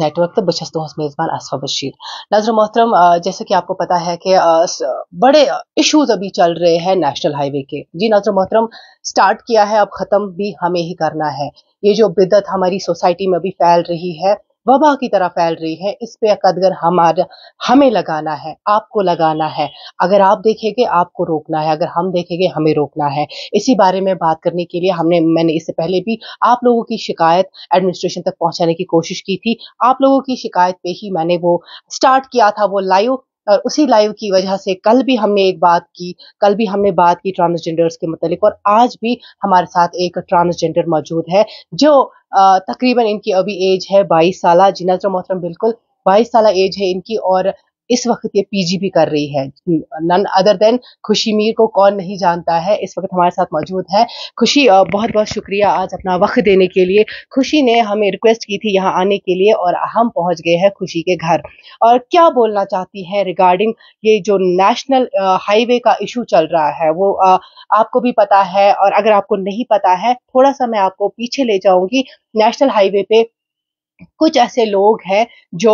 Network तो बस तुम्स मेज़बान असफा बशीर नजर मोहतरम जैसे कि आपको पता है कि बड़े इश्यूज अभी चल रहे हैं नेशनल हाईवे के जी नजर मोहतरम स्टार्ट किया है अब ख़त्म भी हमें ही करना है ये जो बिदत हमारी सोसाइटी में अभी फैल रही है वबा की तरह फैल रही है इस पे अकदगर हमारा हमें लगाना है आपको लगाना है अगर आप देखेंगे आपको रोकना है अगर हम देखेंगे हमें रोकना है इसी बारे में बात करने के लिए हमने मैंने इससे पहले भी आप लोगों की शिकायत एडमिनिस्ट्रेशन तक पहुंचाने की कोशिश की थी आप लोगों की शिकायत पे ही मैंने वो स्टार्ट किया था वो लाइव और उसी लाइव की वजह से कल भी हमने एक बात की कल भी हमने बात की ट्रांसजेंडर्स के मतलब और आज भी हमारे साथ एक ट्रांसजेंडर मौजूद है जो तकरीबन इनकी अभी एज है बाईस साल जिनाजरा मोहतरम बिल्कुल बाईस साल एज है इनकी और इस वक्त ये भी कर रही है नन अदर देन खुशी मीर को कौन नहीं जानता है इस वक्त हमारे साथ मौजूद है खुशी बहुत बहुत शुक्रिया आज अपना वक्त देने के लिए खुशी ने हमें रिक्वेस्ट की थी यहाँ आने के लिए और हम पहुँच गए हैं खुशी के घर और क्या बोलना चाहती है रिगार्डिंग ये जो नेशनल हाईवे का इशू चल रहा है वो आपको भी पता है और अगर आपको नहीं पता है थोड़ा सा मैं आपको पीछे ले जाऊंगी नेशनल हाईवे पे कुछ ऐसे लोग हैं जो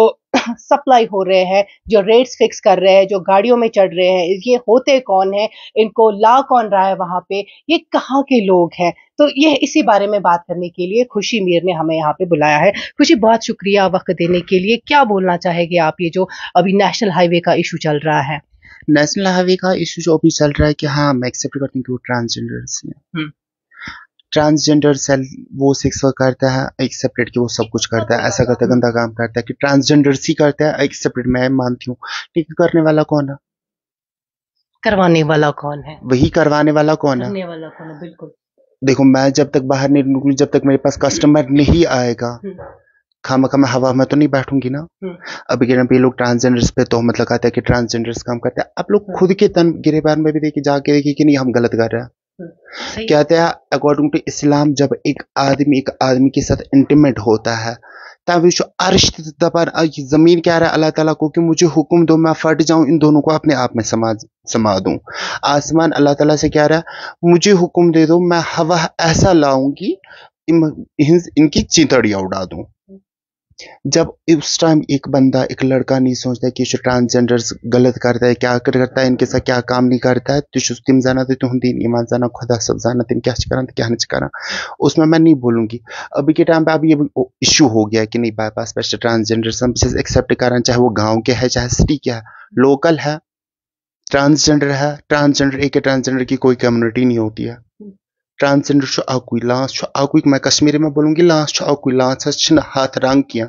सप्लाई हो रहे हैं जो रेट्स फिक्स कर रहे हैं जो गाड़ियों में चढ़ रहे हैं ये होते कौन है इनको ला कौन रहा है वहाँ पे ये कहाँ के लोग हैं तो ये इसी बारे में बात करने के लिए खुशी मीर ने हमें यहाँ पे बुलाया है खुशी बहुत शुक्रिया वक्त देने के लिए क्या बोलना चाहेंगे आप ये जो अभी नेशनल हाईवे का इशू चल रहा है नेशनल हाईवे का इशू जो अभी चल रहा है कि हाँ मैं एक्सेप्ट करती हूँ ट्रांसजेंडर्स ट्रांसजेंडर सेल वो सेक्स करता है एक सेपरेट कि वो सब कुछ करता है ऐसा करता गंदा काम करता है कि ट्रांसजेंडर सी करता है एक सेपरेट मैं मानती हूँ ठीक है करने वाला कौन है करवाने वाला कौन है वही करवाने वाला कौन है बिल्कुल देखो मैं जब तक बाहर नहीं निकलूँ जब तक मेरे पास कस्टमर नहीं आएगा खामा हम्म। खामा हवा में तो नहीं बैठूंगी ना हम्म। अभी गिरन पे लोग ट्रांसजेंडर्स पे तो मतलब लगाते हैं कि ट्रांसजेंडर्स काम करते हैं आप लोग हम्म। खुद के तन गिरेबान में भी देखिए जाके देखिए कि नहीं हम गलत कर रहे हैं कहते हैं अकॉर्डिंग टू इस्लाम जब एक आदमी एक आदमी के साथ इंटीमेट होता है तब जो ज़मीन कह रहा है अल्लाह ताला को कि मुझे हुक्म दो मैं फट जाऊं इन दोनों को अपने आप में समा समा दूं आसमान अल्लाह ताला से कह रहा है मुझे हुक्म दे दो मैं हवा ऐसा लाऊंगी इन, इनकी चिंतड़िया उड़ा दूं जब उस टाइम एक बंदा एक लड़का नहीं सोचता कि ट्रांसजेंडर गलत करता है क्या करता है इनके साथ क्या काम नहीं करता है तुझ तो तुम जाना तो तुम दिन ईमान जाना खुदा सब जाना तुम क्या करा तो क्या नहीं करा उसमें मैं नहीं बोलूंगी अभी के टाइम पे अभी ये इशू हो गया कि नहीं बाईपास पर ट्रांसजेंडर सब चीज़ एक्सेप्ट कराना चाहे वो गाँव के है चाहे सिटी के है लोकल है ट्रांसजेंडर है ट्रांसजेंडर एक ट्रांसजेंडर की कोई कम्युनिटी नहीं होती है ट्रांसजेंडर छ अकु लांस छ मैं कश्मीरी में बोलूंगी लांस छ लांस हाथ रंग किया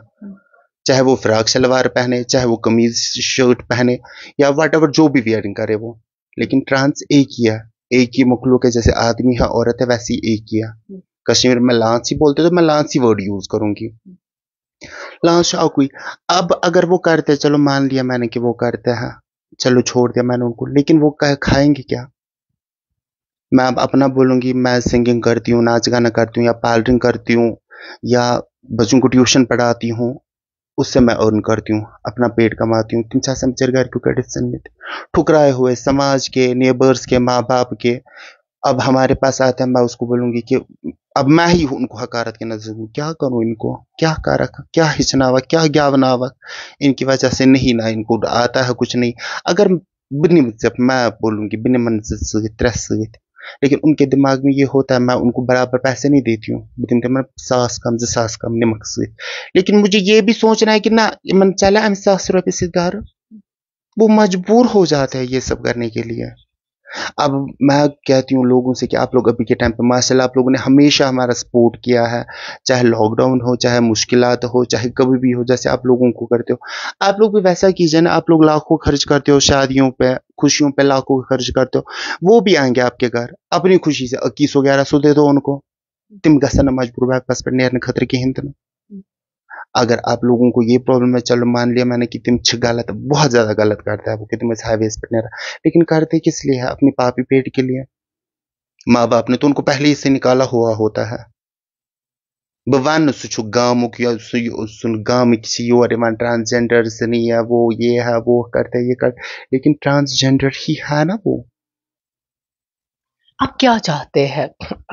चाहे वो फ्राक सलवार पहने चाहे वो कमीज शर्ट पहने या एवर जो भी वियरिंग करे वो लेकिन ट्रांस एक ही है एक ही मखलूक है जैसे आदमी है औरत है वैसी एक ही है कश्मीर में लांस ही बोलते तो मैं लांस ही वर्ड यूज करूंगी लांस शाहकुई अब अगर वो करते चलो मान लिया मैंने कि वो करते हैं चलो छोड़ दिया मैंने उनको लेकिन वो खाएंगे क्या मैं अब अपना बोलूँगी मैं सिंगिंग करती हूँ नाच गाना करती हूँ या पार्लरिंग करती हूँ या बच्चों को ट्यूशन पढ़ाती हूँ उससे मैं अर्न करती हूँ अपना पेट कमाती हूँ तीन चार घर क्यों कंडीशन में ठुकराए हुए समाज के नेबर्स के माँ बाप के अब हमारे पास आते हैं मैं उसको बोलूँगी कि अब मैं ही उनको हकारत के नजर हूँ क्या करूँ इनको क्या कारक क्या हिचनावक क्या ज्ञावनावक इनकी वजह से नहीं ना इनको आता है कुछ नहीं अगर बिन जब मैं बोलूँगी बिन मन से त्रेस लेकिन उनके दिमाग में ये होता है मैं उनको बराबर पैसे नहीं देती हूँ लेकिन तो मैं सास कम जो सास कम नमक से लेकिन मुझे ये भी सोचना है कि ना मन चला हम सास रुपये से घर वो मजबूर हो जाता है ये सब करने के लिए अब मैं कहती हूँ लोगों से कि आप लोग अभी के टाइम पे माशा आप लोगों ने हमेशा हमारा सपोर्ट किया है चाहे लॉकडाउन हो चाहे मुश्किल हो चाहे कभी भी हो जैसे आप लोगों को करते हो आप लोग भी वैसा कीजिए ना आप लोग लाखों खर्च करते हो शादियों पे खुशियों पे लाखों खर्च करते हो वो भी आएंगे आपके घर अपनी खुशी से इक्कीस ग्यारह सौ दे दो उनको तुम गसन मजबूर वापस पर नेरने खतरे की हिंद ना अगर आप लोगों को ये प्रॉब्लम है चलो मान लिया मैंने कि तिमछ गलत बहुत ज़्यादा गलत करता है वो कि तिमछ हाईवे पर नहीं रहा लेकिन करते किस लिए है अपनी पापी पेट के लिए माँ बाप ने तो उनको पहले ही से निकाला हुआ होता है बह वन गाँव गामुक या सुन गाँव से योर इन ट्रांसजेंडर नहीं है वो ये है वो करते ये कर लेकिन ट्रांसजेंडर ही है ना वो आप क्या चाहते हैं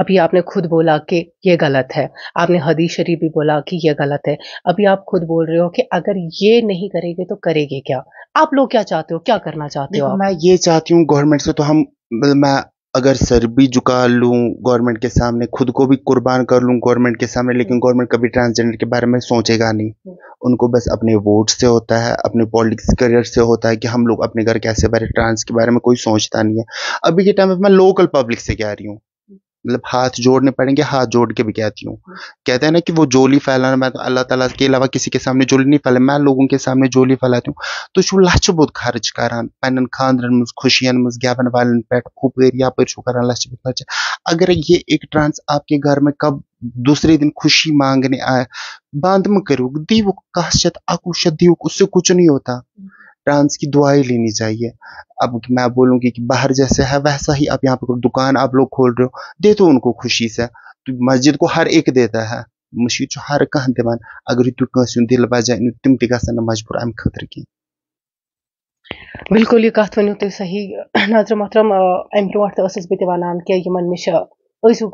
अभी आपने खुद बोला कि ये गलत है आपने हदी शरीफ भी बोला कि ये गलत है अभी आप खुद बोल रहे हो कि अगर ये नहीं करेंगे तो करेंगे क्या आप लोग क्या चाहते हो क्या करना चाहते हो मैं ये चाहती हूँ गवर्नमेंट से तो हम मैं अगर सर भी झुका लूँ गवर्नमेंट के सामने खुद को भी कुर्बान कर लूँ गवर्नमेंट के सामने लेकिन गवर्नमेंट कभी ट्रांसजेंडर के बारे में सोचेगा नहीं उनको बस अपने वोट से होता है अपने पॉलिटिक्स करियर से होता है कि हम लोग अपने घर कैसे बारे ट्रांस के बारे में कोई सोचता नहीं है अभी के टाइम में मैं लोकल पब्लिक से कह रही हूँ मतलब हाथ जोड़ने पड़ेंगे हाथ जोड़ के भी कहती हूँ हाँ। कहते हैं ना कि वो जोली फैलाना मैं तो अल्लाह ताला के अलावा किसी के सामने जोली नहीं फैला मैं लोगों के सामने जोली फैलाती हूँ तो यह लच्ह बुद खर्च कर पन्न खानदन मज खुशियन मज गवन वालन पे पर यापर कर लच्ह बुद खर्च अगर ये एक ट्रांस आपके घर में कब दूसरे दिन खुशी मांगने आए बंद में करो वो कहा शत उससे कुछ नहीं होता हाँ। ट्रांस की दुआई लेनी चाहिए अब मैं बोलूँगी कि बाहर जैसे है वैसा ही आप यहाँ पर दुकान आप लोग खोल रहे हो दे तो उनको खुशी से तो मस्जिद को हर एक देता है मुशीद जो हर कह दिवान अगर तू कह दिल बजाय तम त मजबूर अम ख बिल्कुल यह कत वो तुम सही नजर मोहतरम अम ब्रोह तो वन कि इन नश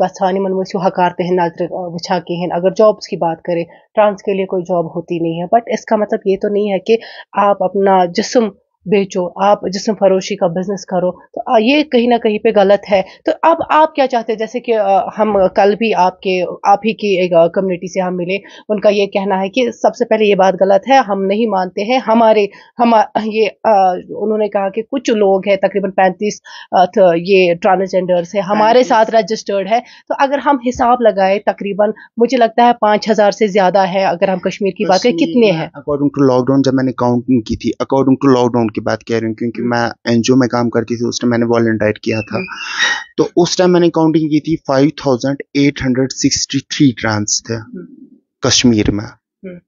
गसान मन हकार तहन नजर वछा कहें अगर जॉब्स की बात करें ट्रांस के लिए कोई जॉब होती नहीं है बट इसका मतलब ये तो नहीं है कि आप अपना जिसम बेचो आप जिसम फरोशी का बिजनेस करो तो ये कहीं ना कहीं पे गलत है तो अब आप क्या चाहते हैं जैसे कि हम कल भी आपके आप ही की एक कम्युनिटी से हम मिले उनका ये कहना है कि सबसे पहले ये बात गलत है हम नहीं मानते हैं हमारे हम ये उन्होंने कहा कि कुछ लोग हैं तकरीबन पैंतीस ये ट्रांसजेंडर्स है हमारे साथ रजिस्टर्ड है तो अगर हम हिसाब लगाए तकरीबन मुझे लगता है पाँच हज़ार से ज़्यादा है अगर हम कश्मीर की बात करें कितने हैं अकॉर्डिंग टू लॉकडाउन जब मैंने काउंटिंग की थी अकॉर्डिंग टू लॉकडाउन की बात कह रही हूँ क्योंकि मैं एनजीओ में काम करती थी उस टाइम मैंने वॉल्टियर किया था हम्म। तो उस टाइम मैंने काउंटिंग की थी five thousand eight hundred sixty three trans थे हम्म। कश्मीर में हम्म।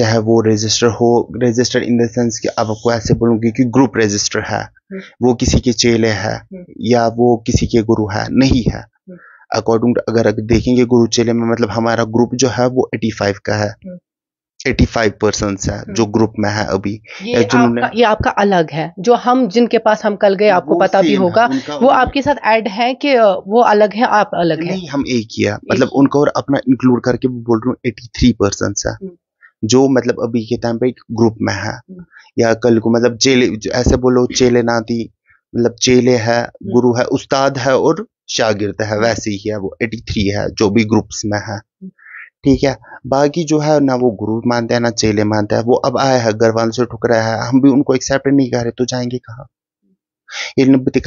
चाहे वो रजिस्टर हो रजिस्टर इन द सेंस कि अब आपको ऐसे बोलूंगी कि ग्रुप रजिस्टर है वो किसी के चेले है या वो किसी के गुरु है नहीं है अकॉर्डिंग अगर, अगर देखेंगे गुरु चेले में मतलब हमारा ग्रुप जो है वो एटी फाइव का है 85 परसेंट है hmm. जो ग्रुप में है अभी ये आपका, ये आपका अलग है जो हम जिनके पास हम कल गए आपको पता भी होगा वो आपके साथ ऐड है कि वो अलग है आप अलग नहीं, है हम एक ही है मतलब उनको और अपना इंक्लूड करके बोल रहा हूँ एटी थ्री परसेंट है hmm. जो मतलब अभी के टाइम पे एक ग्रुप में है hmm. या कल को मतलब चेले ऐसे बोलो चेले नाती मतलब चेले है गुरु है उस्ताद है और शागिर्द है वैसे ही है वो एटी है जो भी ग्रुप्स में है ठीक है बाकी जो है ना वो गुरु मानते हैं ना चेले मानते हैं वो अब आया है घर वालों से ठुकरा है हम भी उनको एक्सेप्ट नहीं कर रहे तो जाएंगे कहाँ उनका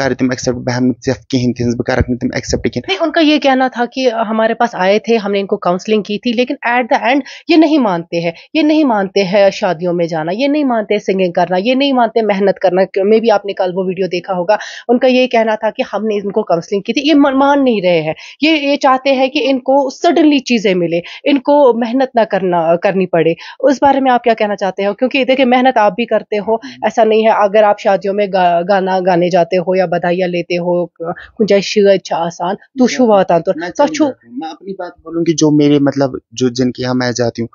था कि हमारे पास आए थे हमने इनको काउंसलिंग की थी लेकिन एट द एंड ये नहीं मानते हैं ये नहीं मानते हैं शादियों में जाना ये नहीं मानते सिंगिंग करना ये नहीं मानते मेहनत करना मे भी आपने कल वो वीडियो देखा होगा उनका ये कहना था कि हमने इनको काउंसलिंग की थी ये मान नहीं रहे हैं ये ये चाहते हैं कि इनको सडनली चीज़ें मिले इनको मेहनत ना करना करनी पड़े उस बारे में आप क्या कहना चाहते हो क्योंकि देखिए मेहनत आप भी करते हो ऐसा नहीं है अगर आप शादियों में गा, गाना गाना गाने जाते हो या बधाइयाँ लेते हो कुंजा शिव छ आसान तू शुभातान तो सचो तो। मैं अपनी बात बोलूँगी जो मेरे मतलब जो जिनके यहाँ मैं जाती हूँ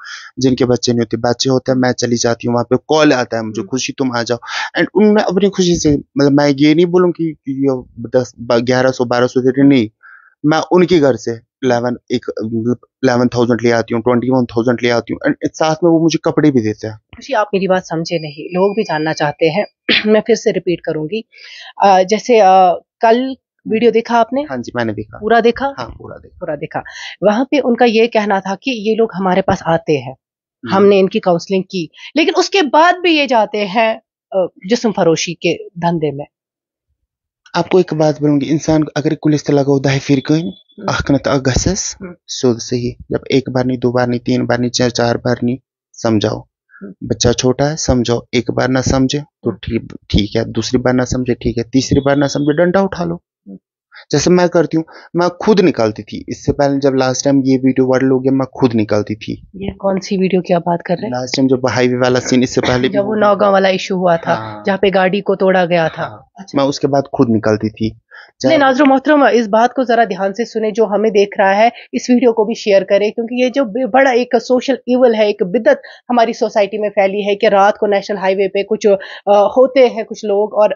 जिनके बच्चे नहीं होते बच्चे होते हैं मैं चली जाती हूँ वहाँ पे कॉल आता है मुझे हम्म। खुशी तुम आ जाओ एंड उनमें अपनी खुशी से मतलब मैं ये नहीं बोलूँ कि दस ग्यारह सौ बारह सौ नहीं मैं उनके घर से इलेवन एक मतलब इलेवन थाउजेंड ले आती हूँ ट्वेंटी वन थाउजेंड ले आती हूँ एंड साथ में वो मुझे कपड़े भी देते हैं खुशी आप मेरी बात समझे नहीं लोग भी जानना चाहते हैं मैं फिर से रिपीट करूंगी आ, जैसे आ, कल वीडियो देखा आपने हाँ जी मैंने देखा पूरा देखा हाँ पूरा देखा पूरा देखा वहां पे उनका ये कहना था कि ये लोग हमारे पास आते हैं हम्म। हमने इनकी काउंसलिंग की लेकिन उसके बाद भी ये जाते हैं जिसम फरोशी के धंधे में आपको एक बात बोलूंगी इंसान अगर कुलिस तो लगाओ दह फिर कहीं अख नत अख सोद सही जब एक बार नहीं दो बार नहीं तीन बार नहीं चार चार बार नहीं समझाओ हम्म। बच्चा छोटा है समझाओ एक बार ना समझे तो हम्म। ठीक ठीक है दूसरी बार ना समझे ठीक है तीसरी बार ना समझे डंडा उठा लो जैसे मैं करती हूँ मैं खुद निकालती थी इससे पहले जब लास्ट टाइम ये वीडियो वायरल हो गया मैं खुद निकालती थी ये कौन सी वीडियो की आप बात कर रहे हैं लास्ट टाइम जब हाईवे वाला सीन इससे पहले जब वो नौगांव वाला इशू हुआ था हाँ। जहाँ पे गाड़ी को तोड़ा गया था हाँ। मैं उसके बाद खुद निकालती थी नहीं नाजरो मोहतरम इस बात को जरा ध्यान से सुने जो हमें देख रहा है इस वीडियो को भी शेयर करें क्योंकि ये जो बड़ा एक सोशल इवल है एक बिदत हमारी सोसाइटी में फैली है कि रात को नेशनल हाईवे पे कुछ आ, होते हैं कुछ लोग और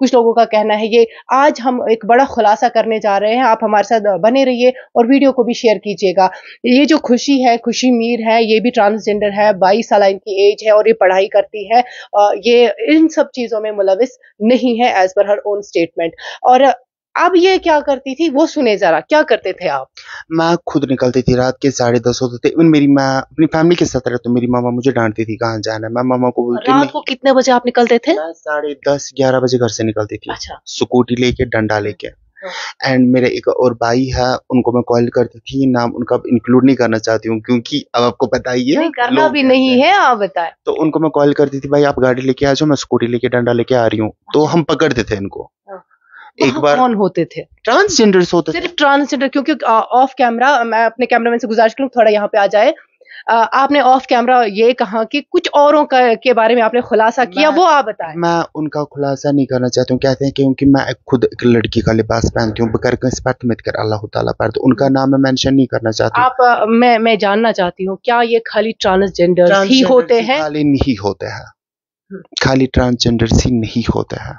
कुछ लोगों का कहना है ये आज हम एक बड़ा खुलासा करने जा रहे हैं आप हमारे साथ बने रहिए और वीडियो को भी शेयर कीजिएगा ये जो खुशी है खुशी मीर है ये भी ट्रांसजेंडर है बाईस साल इनकी एज है और ये पढ़ाई करती है ये इन सब चीज़ों में मुलविस नहीं है as per her own statement और अब ये क्या करती थी वो सुने जरा क्या करते थे आप मैं खुद निकलती थी रात के साढ़े दस होते थे मेरी मैं अपनी फैमिली के साथ रहती तो मेरी मामा मुझे डांटती थी कहाँ जाना मैं मामा को बोलती रात को कितने बजे आप निकलते थे साढ़े दस ग्यारह बजे घर से निकलती थी अच्छा स्कूटी लेके डंडा हाँ। लेके एंड मेरे एक और भाई है उनको मैं कॉल करती थी नाम उनका इंक्लूड नहीं करना चाहती हूँ क्योंकि अब आपको बताइए करना भी नहीं है आप बताए तो उनको मैं कॉल करती थी भाई आप गाड़ी लेके आ जाओ मैं स्कूटी लेके डंडा लेके आ रही हूँ तो अच्छा। हम पकड़ते थे इनको हाँ। एक बार कौन होते थे ट्रांसजेंडर होते सिर्फ ट्रांसजेंडर क्योंकि ऑफ कैमरा मैं अपने कैमरा से गुजारिश करूँ थोड़ा यहाँ पे आ जाए आपने ऑफ कैमरा ये कहा कि कुछ औरों का के बारे में आपने खुलासा किया वो आप बताएं मैं उनका खुलासा नहीं करना चाहता हूँ कहते हैं क्योंकि मैं खुद एक लड़की का लिबास पहनती हूँ बकर कर अल्लाह ताला पर तो उनका नाम मैं मेंशन नहीं करना चाहता आप मैं मैं जानना चाहती हूँ क्या ये खाली ट्रांसजेंडर ही होते हैं खाली नहीं होते हैं हम्म। खाली ट्रांसजेंडर ही नहीं होते हैं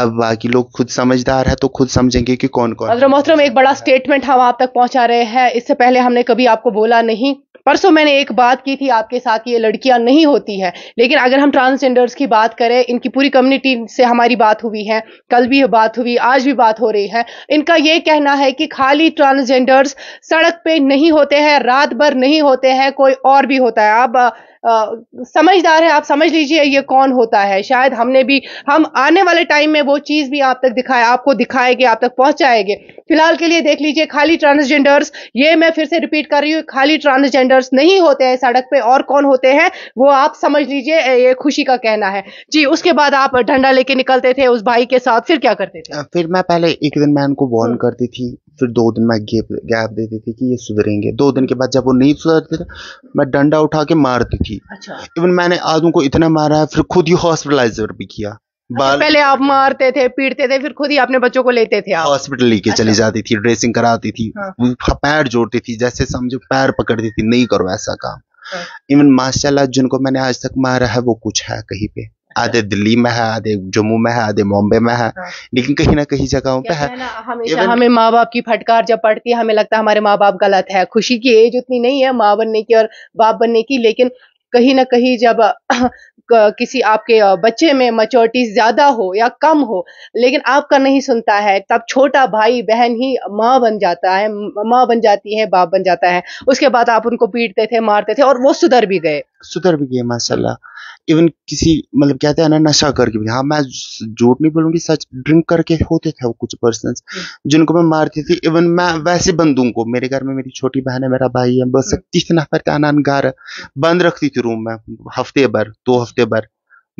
अब बाकी लोग खुद समझदार है तो खुद समझेंगे कि कौन कौन मोहतरम एक बड़ा स्टेटमेंट हम आप तक पहुंचा रहे हैं इससे पहले हमने कभी आपको बोला नहीं परसों मैंने एक बात की थी आपके साथ ये लड़कियां नहीं होती है लेकिन अगर हम ट्रांसजेंडर्स की बात करें इनकी पूरी कम्युनिटी से हमारी बात हुई है कल भी बात हुई आज भी बात हो रही है इनका ये कहना है कि खाली ट्रांसजेंडर्स सड़क पे नहीं होते हैं रात भर नहीं होते हैं कोई और भी होता है आप समझदार है आप समझ लीजिए ये कौन होता है शायद हमने भी हम आने वाले टाइम में वो चीज़ भी आप तक दिखाए आपको दिखाएंगे आप तक पहुंचाएंगे फिलहाल के लिए देख लीजिए खाली ट्रांसजेंडर्स ये मैं फिर से रिपीट कर रही हूँ खाली ट्रांसजेंडर अटेंडर्स नहीं होते हैं सड़क पे और कौन होते हैं वो आप समझ लीजिए ये खुशी का कहना है जी उसके बाद आप डंडा लेके निकलते थे उस भाई के साथ फिर क्या करते थे फिर मैं पहले एक दिन मैं उनको वॉर्न हम्म। करती थी फिर दो दिन मैं गैप गैप देती थी कि ये सुधरेंगे दो दिन के बाद जब वो नहीं सुधरते थे मैं डंडा उठा के मारती थी अच्छा इवन मैंने आदमी को इतना मारा है फिर खुद ही हॉस्पिटलाइज भी किया बाल पहले आप मारते थे पीटते थे फिर खुद ही अपने बच्चों को लेते थे आप हॉस्पिटल लेके अच्छा। चली जाती थी ड्रेसिंग कराती थी हाँ। पैर जोड़ती थी जैसे समझो पैर पकड़ती थी नहीं करो ऐसा काम इवन हाँ। माशाला जिनको मैंने आज तक मारा है वो कुछ है कहीं पे अच्छा। आधे दिल्ली में है आधे जम्मू में है आधे मुंबई में है हाँ। लेकिन कहीं ना कहीं जगहों पे है हमेशा हमें माँ बाप की फटकार जब पड़ती है हमें लगता है हमारे माँ बाप गलत है खुशी की एज उतनी नहीं है माँ बनने की और बाप बनने की लेकिन कहीं ना कहीं जब किसी आपके बच्चे में मचोरिटी ज्यादा हो या कम हो लेकिन आपका नहीं सुनता है तब छोटा भाई बहन ही माँ बन जाता है माँ बन जाती है बाप बन जाता है उसके बाद आप उनको पीटते थे मारते थे और वो सुधर भी गए सुधर भी गया माशाल्लाह इवन किसी मतलब कहते हैं ना नशा करके भी हाँ मैं झूठ नहीं बोलूंगी सच ड्रिंक करके होते थे वो कुछ पर्सन जिनको मैं मारती थी इवन मैं वैसे बंदूं को मेरे घर में मेरी छोटी बहन है मेरा भाई है बस तीस नफर का अनान गार बंद रखती थी रूम में हफ्ते भर दो हफ्ते भर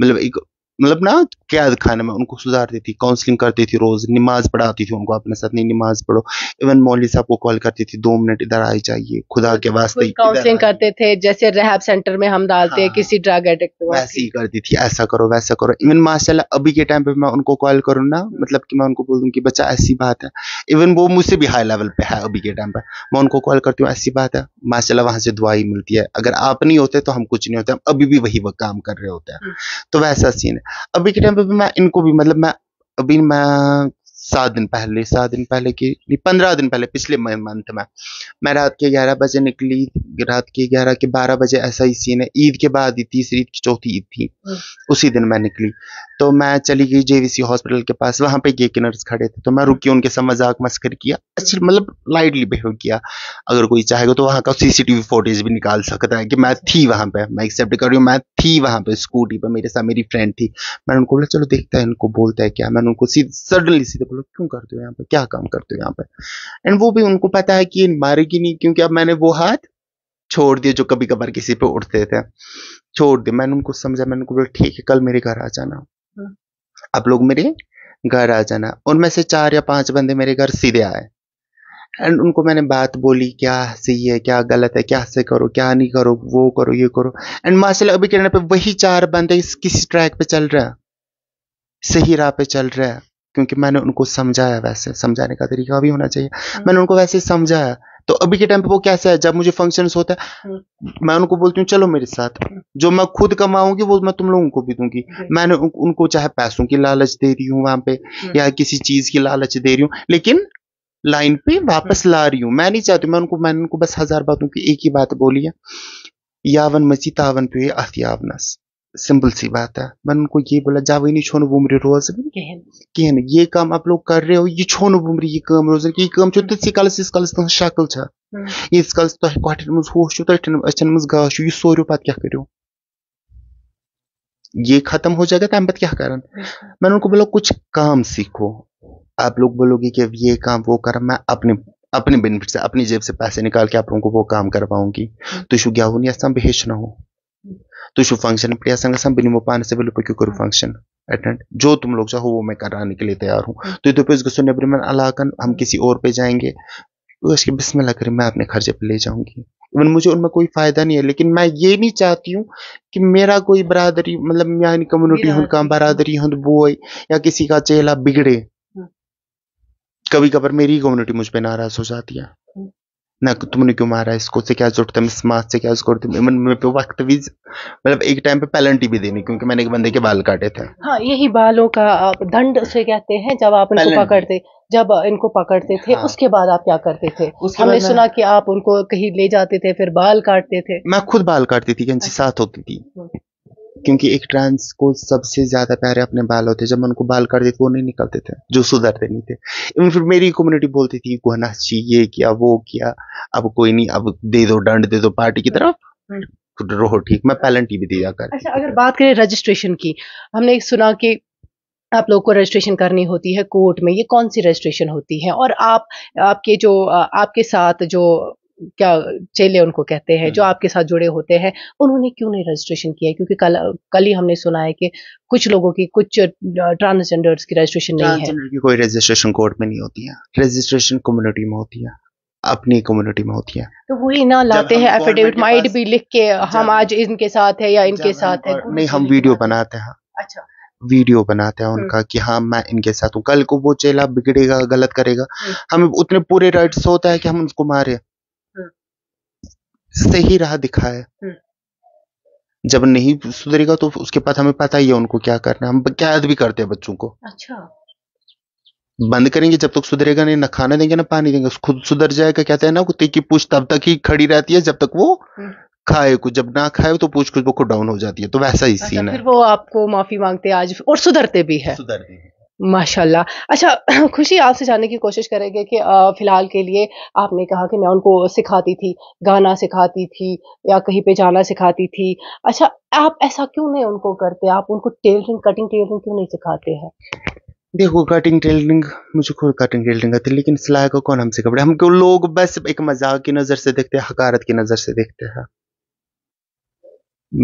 मतलब एक मतलब ना क्या खाने में उनको सुधारती थी काउंसलिंग करती थी रोज नमाज पढ़ाती थी उनको अपने साथ नहीं नमाज पढ़ो इवन मौली साहब को कॉल करती थी दो मिनट इधर आई जाइए खुदा के वास्ते काउंसलिंग करते थे जैसे रेहब सेंटर में हम डालते हैं हाँ। किसी ड्रग एडिक्ट वैसे ही करती थी ऐसा करो वैसा करो इवन माशाला अभी के टाइम पे मैं उनको कॉल करूँ ना हाँ। मतलब की मैं उनको बोल दूँ की बच्चा ऐसी बात है इवन वो मुझसे भी हाई लेवल पे है अभी के टाइम पे मैं उनको कॉल करती हूँ ऐसी बात है माशाला वहां से दुआई मिलती है अगर आप नहीं होते तो हम कुछ नहीं होते हम अभी भी वही काम कर रहे होते हैं हाँ। तो वैसा सीन है अभी के टाइम पे भी मैं इनको भी मतलब मैं अभी मैं सात दिन पहले सात दिन पहले की पंद्रह दिन पहले पिछले मंथ में मैं रात के ग्यारह बजे निकली रात के ग्यारह के बारह बजे ऐसा ही सीन है ईद के बाद ही तीसरी ईद की चौथी ईद थी हम्म। उसी दिन मैं निकली तो मैं चली गई जेवीसी हॉस्पिटल के पास वहाँ पे गे किनर्स खड़े थे तो मैं रुकी उनके सब मजाक मस्कर किया अच्छा मतलब लाइटली बिहेव किया अगर कोई चाहेगा तो वहाँ का सीसीटीवी फोटेज भी निकाल सकता है कि मैं थी वहाँ पे मैं एक्सेप्ट कर रही हूँ मैं थी वहाँ पे स्कूटी पर मेरे साथ मेरी फ्रेंड थी मैंने उनको बोला चलो देखता है इनको बोलता है क्या मैंने उनको सीधे सडनली सीधे लोग क्यों करते हो यहाँ पे क्या काम करते हो यहाँ पे एंड वो भी उनको पता है कि ये मारेगी नहीं क्योंकि अब मैंने वो हाथ छोड़ दिए जो कभी कभार किसी पे उठते थे छोड़ दिए मैंने उनको समझा मैंने उनको बोला ठीक है कल मेरे घर आ जाना आप हाँ। लोग मेरे घर आ जाना उनमें से चार या पांच बंदे मेरे घर सीधे आए एंड उनको मैंने बात बोली क्या सही है क्या गलत है क्या से करो क्या नहीं करो वो करो ये करो एंड माशा अभी कहने पे वही चार बंदे किसी ट्रैक पे चल रहे हैं सही राह पे चल रहे हैं क्योंकि मैंने उनको समझाया वैसे समझाने का तरीका भी होना चाहिए हाँ। मैंने उनको वैसे समझाया तो अभी के टाइम पे वो कैसा है जब मुझे फंक्शन होता है हाँ। मैं उनको बोलती हूँ चलो मेरे साथ हाँ। जो मैं खुद कमाऊंगी वो मैं तुम लोगों को भी दूंगी मैंने उन, उनको चाहे पैसों की लालच दे रही हूँ वहां पे या किसी चीज की लालच दे रही हूँ लेकिन लाइन पे वापस ला रही हूँ मैं नहीं चाहती मैं उनको मैंने उनको बस हजार बातों की एक ही बात बोली है यावन मची तावन पे अतियावनस सिंपल सी बात है मैंने उनको ये बोला जा वही नहीं छोनो बुमरी रोज कह ये काम आप लोग कर रहे हो ये छोनो बुमरी ये काम रोज ये काम छ तिथि कल इस कल तुम शक्ल छ कल कलस तुम कॉटन मज होश छ मज ग यह सोरू पत क्या करो ये खत्म हो जाएगा तमें क्या कर मैंने उनको बोला कुछ काम सीखो आप लोग बोलोगे कि ये काम वो कर मैं अपने अपने बेनिफिट से अपनी जेब से पैसे निकाल के आप लोगों को वो काम करवाऊंगी हम्म। तो शु हो नहीं ऐसा बेहेच ना हो तुम तो फंक्शन प्रयास आसान गसान बो से बोलो पको करो फंक्शन अटेंड जो तुम लोग चाहो वो मैं कराने के लिए तैयार हूँ तो ये तो दो गो नबरमन अलाकन हम किसी और पे जाएंगे उसके तो बिस्मिल्लाह करें मैं अपने खर्चे पर ले जाऊंगी इवन मुझे उनमें कोई फायदा नहीं है लेकिन मैं ये नहीं चाहती हूँ कि मेरा कोई बरादरी मतलब यानी कम्युनिटी हूं का बरादरी हूं बोई तो या किसी का चेहरा बिगड़े हाँ। कभी कभार मेरी कम्युनिटी मुझ पर नाराज हो जाती है ना तुमने क्यों मारा इसको से क्या जुटते हम इस से क्या उसको इवन मेरे पे वक्त भी मतलब एक टाइम पे पेनल्टी भी देनी क्योंकि मैंने एक बंदे के बाल काटे थे हाँ यही बालों का आप दंड से कहते हैं जब आप इनको पकड़ते जब इनको पकड़ते थे हाँ। उसके बाद आप क्या करते थे हमने सुना कि आप उनको कहीं ले जाते थे फिर बाल काटते थे मैं खुद बाल काटती थी कंची अच्छा। साथ होती थी हम्म। क्योंकि एक ट्रांस को सबसे ज्यादा प्यारे अपने बाल होते जब उनको बाल कर देते वो नहीं निकलते थे जो सुधरते नहीं थे इवन फिर मेरी कम्युनिटी बोलती थी गुहना ची ये किया वो किया अब कोई नहीं अब दे दो दंड दे दो पार्टी की तरफ हम्म। तो रहो ठीक मैं पैलेंटी भी दिया कर अच्छा अगर बात करें रजिस्ट्रेशन की हमने एक सुना कि आप लोग को रजिस्ट्रेशन करनी होती है कोर्ट में ये कौन सी रजिस्ट्रेशन होती है और आप आपके जो आपके साथ जो क्या चेले उनको कहते हैं जो हम्म। आपके साथ जुड़े होते हैं उन्होंने क्यों नहीं रजिस्ट्रेशन किया क्योंकि कल कल ही हमने सुना है कि कुछ लोगों की कुछ ट्रांसजेंडर्स की रजिस्ट्रेशन नहीं है की कोई रजिस्ट्रेशन कोर्ट में नहीं होती है रजिस्ट्रेशन कम्युनिटी में होती है अपनी कम्युनिटी में होती है तो वही ना लाते हैं एफिडेविट माइट भी लिख के हम आज इनके साथ है या इनके साथ है तो नहीं हम वीडियो बनाते हैं अच्छा वीडियो बनाते हैं उनका कि हाँ मैं इनके साथ हूँ कल को वो चेला बिगड़ेगा गलत करेगा हम्म। हमें उतने पूरे राइट्स होता है कि हम उनको मारे सही राह दिखाया हम्म। जब नहीं सुधरेगा तो उसके पास हमें पता ही है उनको क्या करना है हम क्या भी करते हैं बच्चों को अच्छा बंद करेंगे जब तक सुधरेगा नहीं ना खाना देंगे ना पानी देंगे खुद सुधर जाएगा कहते हैं ना कुत्ते की पूछ तब तक ही खड़ी रहती है जब तक वो हम्म। खाए कुछ जब ना खाए तो पूछ कुछ वो डाउन हो जाती है तो वैसा ही सीन अच्छा, है फिर वो आपको माफी मांगते आज और सुधरते भी है सुधरते हैं माशाल्लाह अच्छा खुशी आपसे जानने की कोशिश करेंगे कि फ़िलहाल के लिए आपने कहा कि मैं उनको सिखाती थी गाना सिखाती थी या कहीं पे जाना सिखाती थी अच्छा आप ऐसा क्यों नहीं उनको करते आप उनको टेलरिंग कटिंग टेलरिंग क्यों नहीं सिखाते हैं देखो कटिंग टेलरिंग मुझे खुद कटिंग टेलरिंग आती लेकिन सिलाई को कौन हमसे कपड़े हम लोग बस एक मजाक की नज़र से देखते हैं हकारत की नज़र से देखते हैं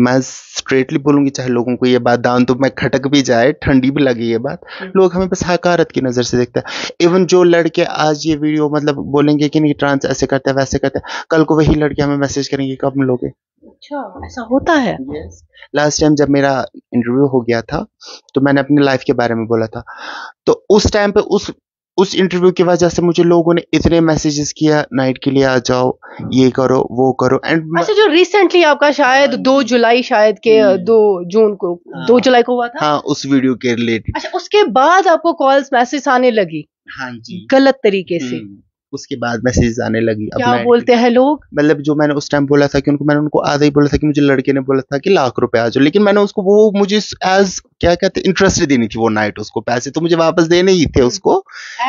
मैं स्ट्रेटली बोलूंगी चाहे लोगों को ये बात दान तो मैं खटक भी जाए ठंडी भी लगे ये बात हम्म। लोग हमें बस हकारत की नज़र से देखते हैं इवन जो लड़के आज ये वीडियो मतलब बोलेंगे कि नहीं ट्रांस ऐसे करते हैं वैसे करते हैं कल को वही लड़के हमें मैसेज करेंगे कब लोगे अच्छा ऐसा होता है लास्ट टाइम जब मेरा इंटरव्यू हो गया था तो मैंने अपनी लाइफ के बारे में बोला था तो उस टाइम पे उस उस इंटरव्यू की वजह से मुझे लोगों ने इतने मैसेजेस किया नाइट के लिए आ जाओ ये करो वो करो एंड अच्छा जो रिसेंटली आपका शायद हाँ। दो जुलाई शायद के हम्म। दो जून को हाँ, दो जुलाई को हुआ था हाँ उस वीडियो के रिलेटेड अच्छा उसके बाद आपको कॉल्स मैसेज आने लगी हाँ जी गलत तरीके से हम्म, उसके बाद मैसेज आने लगी क्या बोलते हैं लोग मतलब जो मैंने उस टाइम बोला था कि उनको मैंने उनको आधा ही बोला था कि मुझे लड़के ने बोला था कि लाख रुपए आ जाओ लेकिन मैंने उसको वो मुझे एज क्या कहते इंटरेस्ट देनी थी वो नाइट उसको पैसे तो मुझे वापस देने ही थे उसको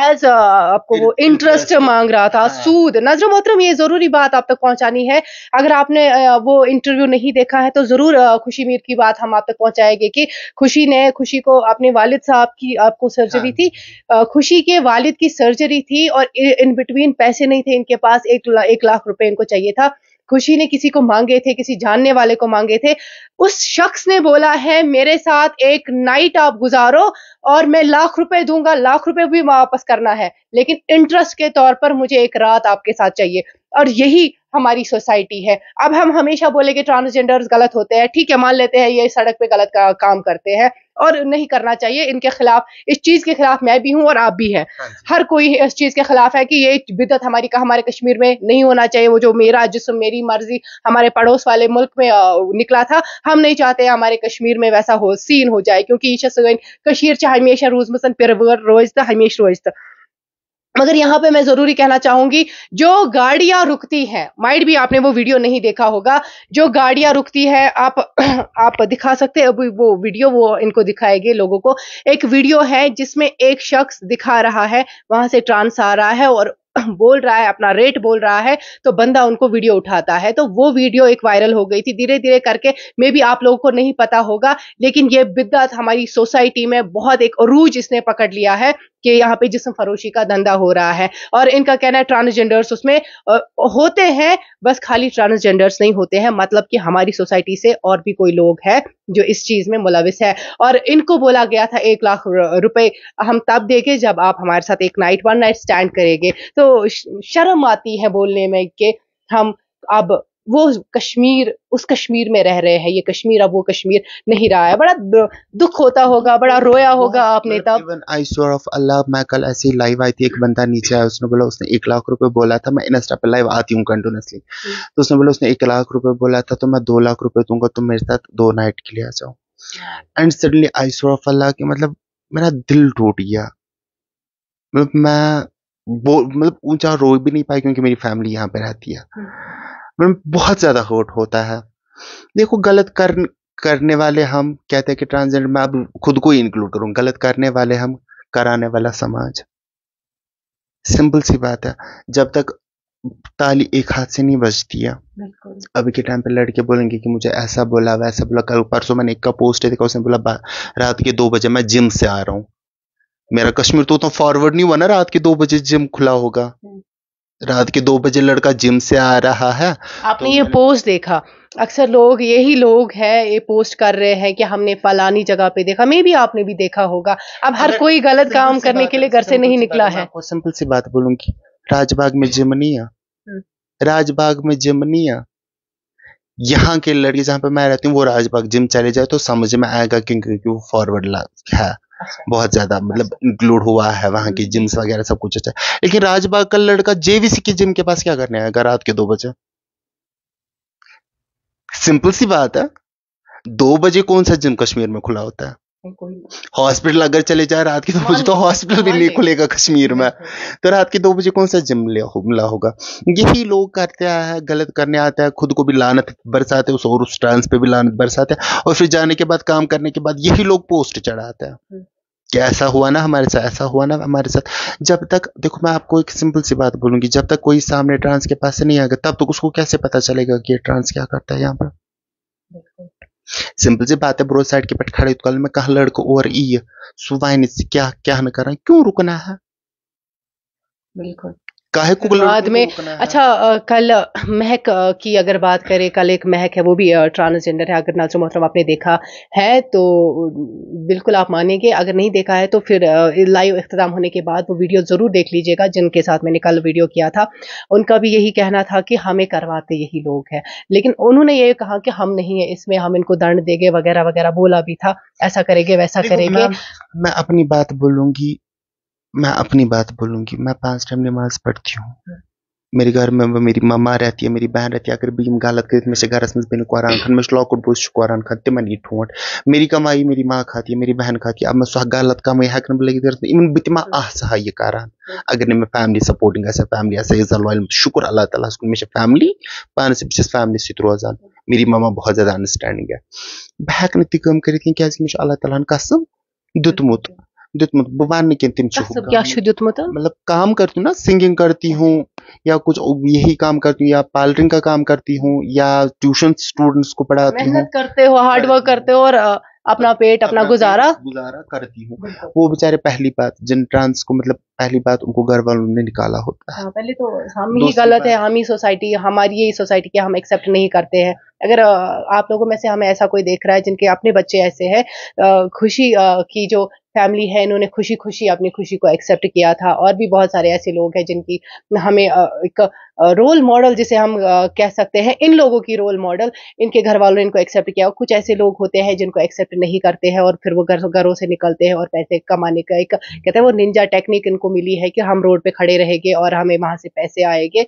एज आपको वो इंटरेस्ट मांग रहा था हाँ। सूद नजर मोहतरम ये जरूरी बात आप तक पहुंचानी है अगर आपने वो इंटरव्यू नहीं देखा है तो जरूर खुशी मीर की बात हम आप तक पहुंचाएंगे कि खुशी ने खुशी को अपने वालिद साहब की आपको सर्जरी हाँ। थी खुशी के वालिद की सर्जरी थी और इन बिटवीन पैसे नहीं थे इनके पास एक, एक लाख रुपए इनको चाहिए था खुशी ने किसी को मांगे थे किसी जानने वाले को मांगे थे उस शख्स ने बोला है मेरे साथ एक नाइट आप गुजारो और मैं लाख रुपए दूंगा लाख रुपए भी वापस करना है लेकिन इंटरेस्ट के तौर पर मुझे एक रात आपके साथ चाहिए और यही हमारी सोसाइटी है अब हम हमेशा बोले कि ट्रांसजेंडर गलत होते हैं ठीक है मान लेते हैं ये सड़क पे गलत का, काम करते हैं और नहीं करना चाहिए इनके खिलाफ इस चीज़ के खिलाफ मैं भी हूँ और आप भी हैं हाँ हर कोई इस चीज़ के खिलाफ है कि ये बिदत हमारी का हमारे कश्मीर में नहीं होना चाहिए वो जो मेरा जिसम मेरी मर्जी हमारे पड़ोस वाले मुल्क में निकला था हम नहीं चाहते हमारे कश्मीर में वैसा हो सीन हो जाए क्योंकि यह कशीर चाहे हमेशा रोज मसन पिरवर रोज तो हमेशा रोज तो मगर यहाँ पे मैं जरूरी कहना चाहूंगी जो गाड़ियां रुकती हैं माइड भी आपने वो वीडियो नहीं देखा होगा जो गाड़ियां रुकती है आप आप दिखा सकते हैं अभी वो वीडियो वो इनको दिखाएंगे लोगों को एक वीडियो है जिसमें एक शख्स दिखा रहा है वहां से ट्रांस आ रहा है और बोल रहा है अपना रेट बोल रहा है तो बंदा उनको वीडियो उठाता है तो वो वीडियो एक वायरल हो गई थी धीरे धीरे करके मे भी आप लोगों को नहीं पता होगा लेकिन ये बिद्दत हमारी सोसाइटी में बहुत एक अरूज इसने पकड़ लिया है कि यहाँ पे जिसम फरोशी का धंधा हो रहा है और इनका कहना है ट्रांसजेंडर्स उसमें होते हैं बस खाली ट्रांसजेंडर्स नहीं होते हैं मतलब कि हमारी सोसाइटी से और भी कोई लोग है जो इस चीज में मुलविस है और इनको बोला गया था एक लाख रुपए हम तब देंगे जब आप हमारे साथ एक नाइट वन नाइट स्टैंड करेंगे तो तो शर्म आती है बोलने में कि हम अब वो कश्मीर उस कश्मीर में रह रहे हैं ये कश्मीर अब वो कश्मीर नहीं रहा है बड़ा दुख होता होगा बड़ा रोया होगा आपने तब आई स्वर ऑफ अल्लाह मैं कल ऐसी लाइव आई थी एक बंदा नीचे आया उसने बोला उसने एक लाख रुपए बोला था मैं इंस्टा पे लाइव आती हूँ कंटिन्यूसली हम्म। तो उसने बोला उसने एक लाख रुपए बोला था तो मैं दो लाख रुपए दूंगा तुम मेरे साथ दो नाइट के लिए आ जाओ एंड सडनली आई स्वर ऑफ अल्लाह के मतलब मेरा दिल टूट गया मतलब मैं वो मतलब ऊंचा रो भी नहीं पाई क्योंकि मेरी फैमिली यहाँ पे रहती है मतलब बहुत ज़्यादा हर्ट होता है देखो गलत कर करने वाले हम कहते हैं कि ट्रांसजेंडर मैं अब खुद को ही इंक्लूड करूँ गलत करने वाले हम कराने वाला समाज सिंपल सी बात है जब तक ताली एक हाथ से नहीं बजती है अभी के टाइम पे लड़के बोलेंगे कि मुझे ऐसा बोला वैसा बोला कल परसों मैंने एक का पोस्ट देखा उसने बोला रात के दो बजे मैं जिम से आ रहा हूँ मेरा कश्मीर तो उतना फॉरवर्ड नहीं हुआ ना रात के दो बजे जिम खुला होगा हम्म। रात के दो बजे लड़का जिम से आ रहा है आपने तो ये पोस्ट देखा अक्सर लोग यही लोग हैं ये पोस्ट कर रहे हैं कि हमने फलानी जगह पे देखा मे भी आपने भी देखा होगा अब हर कोई गलत काम करने के लिए घर से नहीं निकला है सिंपल सी बात बोलूंगी राजबाग में जिम नहीं है हम्म। राजबाग में जिम नहीं है यहाँ के लड़के जहाँ पे मैं रहती हूँ वो राजबाग जिम चले जाए तो समझ में आएगा क्योंकि वो फॉरवर्ड है बहुत ज्यादा मतलब इंक्लूड हुआ है वहाँ की जिम्स वगैरह सब कुछ अच्छा लेकिन राजबाग का लड़का जेवीसी की जिम के पास क्या करने आएगा रात के दो बजे सिंपल सी बात है दो बजे कौन सा जिम कश्मीर में खुला होता है हॉस्पिटल अगर चले जाए रात के दो बजे तो हॉस्पिटल भी नहीं खुलेगा कश्मीर में तो रात के दो बजे कौन सा जिम हमला होगा यही लोग करते हैं गलत करने आते हैं खुद को भी लानत बरसाते उस और उस ट्रांस पे भी लानत बरसाते हैं और फिर जाने के बाद काम करने के बाद यही लोग पोस्ट चढ़ाते हैं हम्म। कि ऐसा हुआ ना हमारे साथ ऐसा हुआ ना हमारे साथ जब तक देखो मैं आपको एक सिंपल सी बात बोलूंगी जब तक कोई सामने ट्रांस के पास नहीं आएगा तब तक तो उसको कैसे पता चलेगा कि ये ट्रांस क्या करता है यहाँ पर सिंपल सी बात है ब्रो साइड के पट खड़े कल में कहा लड़को और ई सुबह क्या क्या हमें कर रहा है क्यों रुकना है बिल्कुल काहे को बाद में अच्छा कल महक की अगर बात करें कल एक महक है वो भी ट्रांसजेंडर है अगर नाजो मोहतरम आपने देखा है तो बिल्कुल आप मानेंगे अगर नहीं देखा है तो फिर लाइव अख्ताम होने के बाद वो वीडियो ज़रूर देख लीजिएगा जिनके साथ मैंने कल वीडियो किया था उनका भी यही कहना था कि हमें करवाते यही लोग हैं लेकिन उन्होंने ये कहा कि हम नहीं है इसमें हम इनको दंड देंगे वगैरह वगैरह बोला भी था ऐसा करेंगे वैसा करेंगे मैं अपनी बात बोलूँगी मैं अपनी बात बोलूंगी मैं पांच टाइम नमाज पढ़ती हूँ हाँ। मेरे घर में मेरी मामा रहती है मेरी बहन रहती है अगर बीम गलत करित तो में से गरस में बिन कुरान खान मैं लॉकट बोस कुरान खान तिमन ये ठूंठ मेरी कमाई मेरी माँ खाती है मेरी बहन खाती है अब मैं सह गलत कमाई हेकन बह लगत इन बह मा आह सहाय करान अगर ने मैं फैमिली सपोर्टिंग आ फैमिली आ शुक्र अल्लाह तला मे फैमिली पान से बहुत फैमिली सत रोजान मेरी मामा बहुत ज्यादा अंडरस्टैंडिंग है बह हेक नी कम कर क्या मे अल्लाह ताला कसम दुतमुत दितमुत बह वन कम क्या दितमुत मतलब काम करती हूँ ना सिंगिंग करती हूँ या कुछ यही काम करती हूँ या पार्लरिंग का काम करती हूँ या ट्यूशन स्टूडेंट्स को पढ़ाती हूँ मेहनत करते हो हार्ड वर्क करते हो और अपना पेट अपना गुजारा गुजारा करती हूँ वो बेचारे पहली बात जिन ट्रांस को मतलब पहली बात उनको घर वालों ने निकाला होता है हाँ, पहले तो हम ही गलत है हम ही सोसाइटी हमारी ही सोसाइटी के हम एक्सेप्ट नहीं करते हैं अगर आप लोगों में से हमें ऐसा कोई देख रहा है जिनके अपने बच्चे ऐसे हैं खुशी की जो फैमिली है इन्होंने खुशी खुशी अपनी खुशी को एक्सेप्ट किया था और भी बहुत सारे ऐसे लोग हैं जिनकी हमें एक रोल मॉडल जिसे हम कह सकते हैं इन लोगों की रोल मॉडल इनके घर वालों ने इनको एक्सेप्ट किया और कुछ ऐसे लोग होते हैं जिनको एक्सेप्ट नहीं करते हैं और फिर वो घर घरों से निकलते हैं और पैसे कमाने का एक कहते हैं वो निंजा टेक्निक इनको मिली है कि हम रोड पे खड़े रहेंगे और हमें वहां से पैसे आएंगे